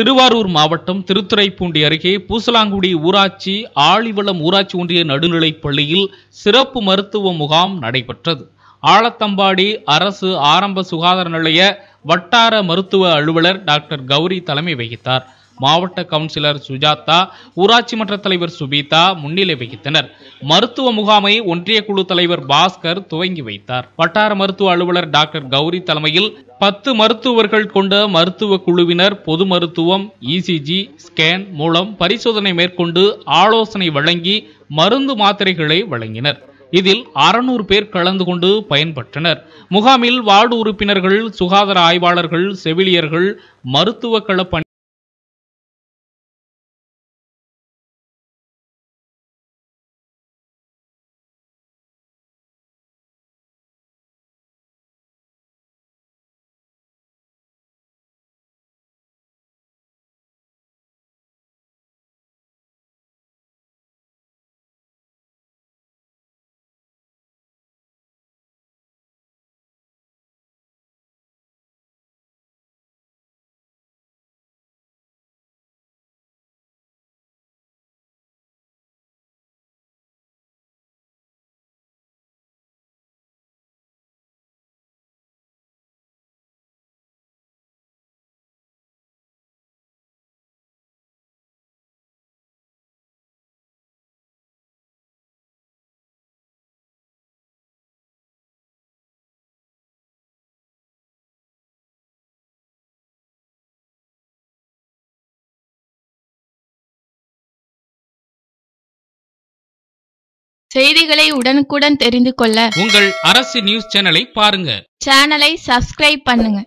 திருவாரூர் மாவட்டம் திருத்துறைப்பூண்டி அருகே பூசலாங்குடி ஊராட்சி ஆழிவளம் ஊராட்சி ஒன்றிய நடுநிலைப் பள்ளியில் சிறப்பு மருத்துவ முகாம் நடைபெற்றது ஆலத்தம்பாடி அரசு ஆரம்ப சுகாதார நிலைய வட்டார மருத்துவ அலுவலர் டாக்டர் கௌரி தலைமை வகித்தார் மாவட்ட கவுன்சிலர் சுஜாதா ஊராட்சி மன்ற தலைவர் சுபீதா முன்னிலை வகித்தனர் மருத்துவ முகாமை ஒன்றிய குழு தலைவர் பாஸ்கர் துவங்கி வைத்தார் வட்டார மருத்துவ அலுவலர் டாக்டர் கௌரி தலைமையில் பத்து மருத்துவர்கள் கொண்ட மருத்துவ குழுவினர் பொது மருத்துவம் இசிஜி e ஸ்கேன் மூலம் பரிசோதனை மேற்கொண்டு ஆலோசனை வழங்கி மருந்து மாத்திரைகளை வழங்கினர் இதில் அறுநூறு பேர் கலந்து கொண்டு பயன்பெற்றனர் முகாமில் வார்டு உறுப்பினர்கள் சுகாதார ஆய்வாளர்கள் செவிலியர்கள் மருத்துவ கள செய்திகளை உடனுக்குடன் தெரிந்து கொள்ள உங்கள் அரசு நியூஸ் சேனலை பாருங்க சேனலை சப்ஸ்கிரைப் பண்ணுங்க